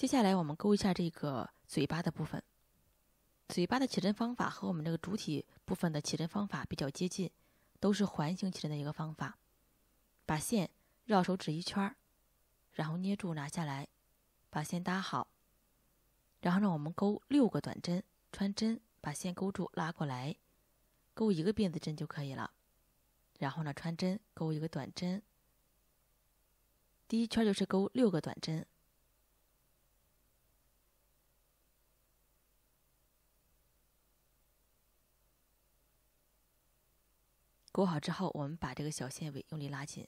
接下来我们勾一下这个嘴巴的部分。嘴巴的起针方法和我们这个主体部分的起针方法比较接近，都是环形起针的一个方法。把线绕手指一圈儿，然后捏住拿下来，把线搭好。然后呢，我们钩六个短针，穿针把线勾住拉过来，钩一个辫子针就可以了。然后呢，穿针钩一个短针，第一圈就是钩六个短针。钩好之后，我们把这个小线尾用力拉紧，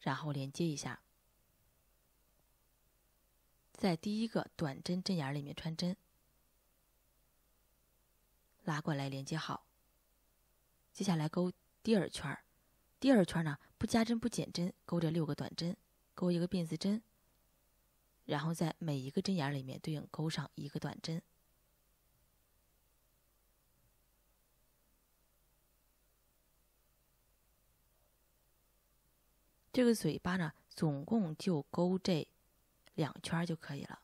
然后连接一下，在第一个短针针眼里面穿针，拉过来连接好。接下来钩第二圈儿，第二圈呢不加针不减针，钩着六个短针，钩一个辫子针，然后在每一个针眼里面对应钩上一个短针。这个嘴巴呢，总共就勾这两圈就可以了。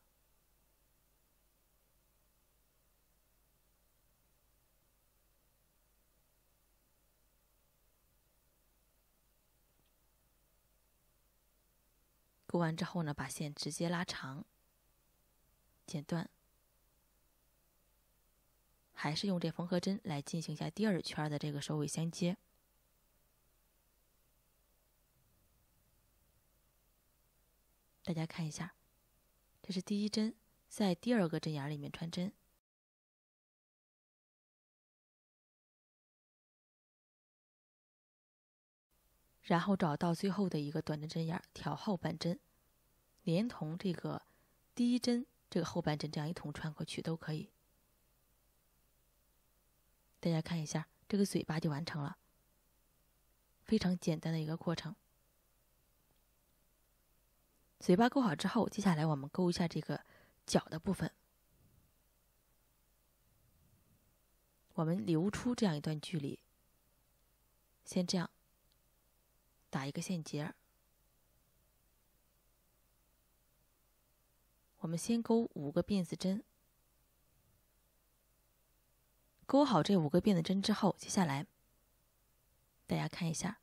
勾完之后呢，把线直接拉长，剪断，还是用这缝合针来进行一下第二圈的这个首尾相接。大家看一下，这是第一针，在第二个针眼里面穿针，然后找到最后的一个短针针眼，挑后半针，连同这个第一针这个后半针，这样一同穿过去都可以。大家看一下，这个嘴巴就完成了，非常简单的一个过程。嘴巴勾好之后，接下来我们勾一下这个角的部分。我们留出这样一段距离，先这样打一个线结。我们先勾五个辫子针，勾好这五个辫子针之后，接下来大家看一下，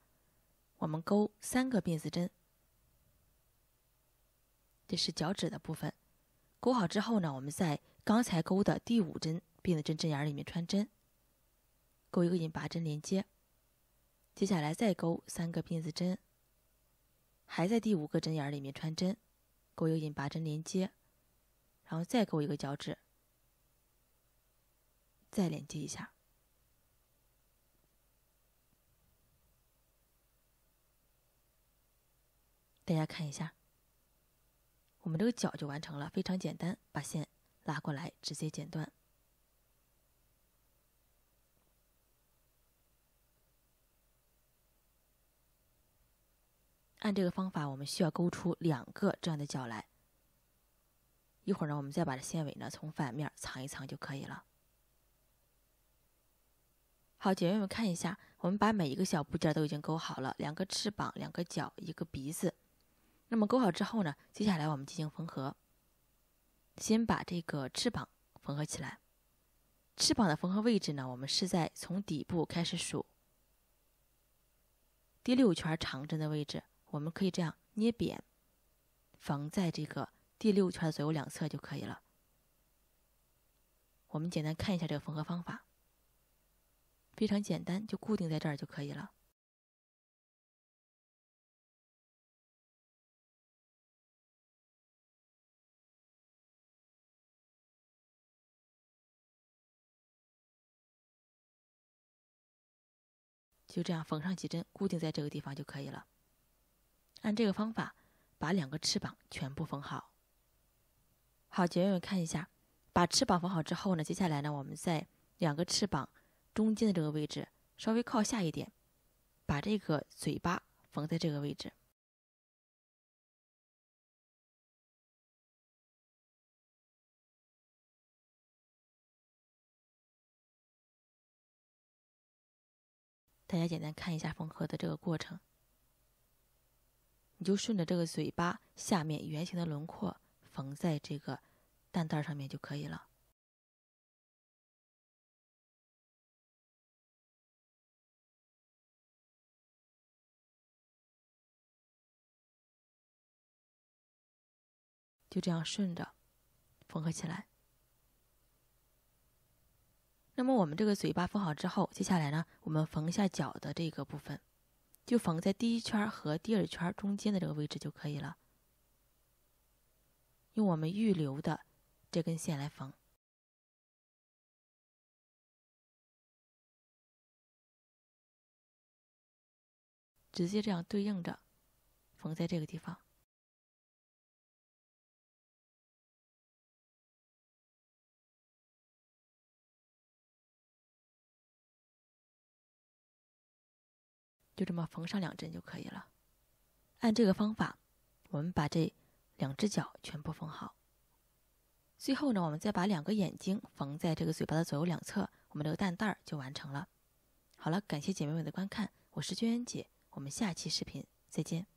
我们勾三个辫子针。这是脚趾的部分，钩好之后呢，我们在刚才钩的第五针辫子针针眼里面穿针，钩一个引拔针连接。接下来再钩三个辫子针，还在第五个针眼里面穿针，钩一个引拔针连接，然后再钩一个脚趾，再连接一下。大家看一下。我们这个脚就完成了，非常简单，把线拉过来，直接剪断。按这个方法，我们需要勾出两个这样的角来。一会儿呢，我们再把这线尾呢从反面藏一藏就可以了。好，姐妹们看一下，我们把每一个小部件都已经勾好了，两个翅膀，两个脚，一个鼻子。那么勾好之后呢，接下来我们进行缝合。先把这个翅膀缝合起来。翅膀的缝合位置呢，我们是在从底部开始数第六圈长针的位置，我们可以这样捏扁，缝在这个第六圈左右两侧就可以了。我们简单看一下这个缝合方法，非常简单，就固定在这儿就可以了。就这样缝上几针，固定在这个地方就可以了。按这个方法，把两个翅膀全部缝好。好，姐妹们看一下，把翅膀缝好之后呢，接下来呢，我们在两个翅膀中间的这个位置，稍微靠下一点，把这个嘴巴缝在这个位置。大家简单看一下缝合的这个过程，你就顺着这个嘴巴下面圆形的轮廓缝在这个蛋蛋上面就可以了，就这样顺着缝合起来。那么我们这个嘴巴缝好之后，接下来呢，我们缝一下脚的这个部分，就缝在第一圈和第二圈中间的这个位置就可以了。用我们预留的这根线来缝，直接这样对应着缝在这个地方。就这么缝上两针就可以了。按这个方法，我们把这两只脚全部缝好。最后呢，我们再把两个眼睛缝在这个嘴巴的左右两侧，我们这个蛋蛋儿就完成了。好了，感谢姐妹们的观看，我是娟娟姐，我们下期视频再见。